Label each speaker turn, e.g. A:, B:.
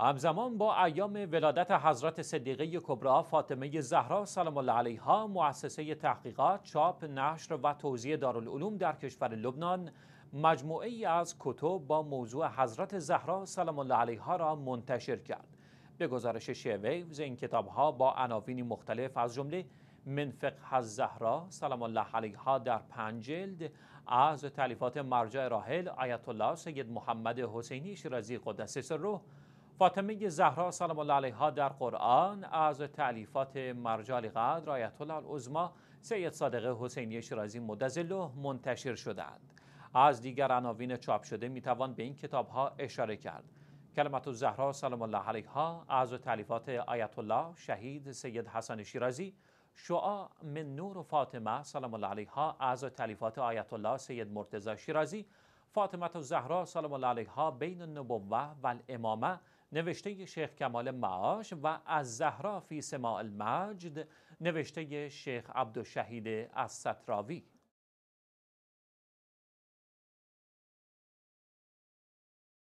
A: همزمان با ایام ولادت حضرت صدیقه کبرا فاطمه زهرا سلام الله علیها مؤسسه تحقیقات چاپ نشر و توزیع دارالعلوم در کشور لبنان مجموعه ای از کتب با موضوع حضرت زهرا سلام الله علیها را منتشر کرد به گزارش شیویوز این کتاب ها با عناوین مختلف از جمله منفق فقه زهرا سلام الله علیها در پنج جلد از تعلیفات مرجع راحل آیت الله سید محمد حسینی شیرازی قدس روح فاطمه زهرا سلام الله علیها در قرآن از تعلیفات مرجال قدر آیت الله العظما سید صادق حسینی شیرازی مدظله منتشر شدند از دیگر عناوین چاپ شده میتوان به این کتاب ها اشاره کرد کلمت زهرا سلام الله علیها از تعلیفات آیت الله شهید سید حسن شیرازی شعا من نور و فاطمه سلام الله علیها از تعلیفات آیت الله سید مرتضی شیرازی فاطمت و زهرا سلام الله علیها بین النبوه و الامامه نوشته شیخ کمال معاش و از زهرا فی سماع المجد نوشته شیخ عبدالشهید از ستراوی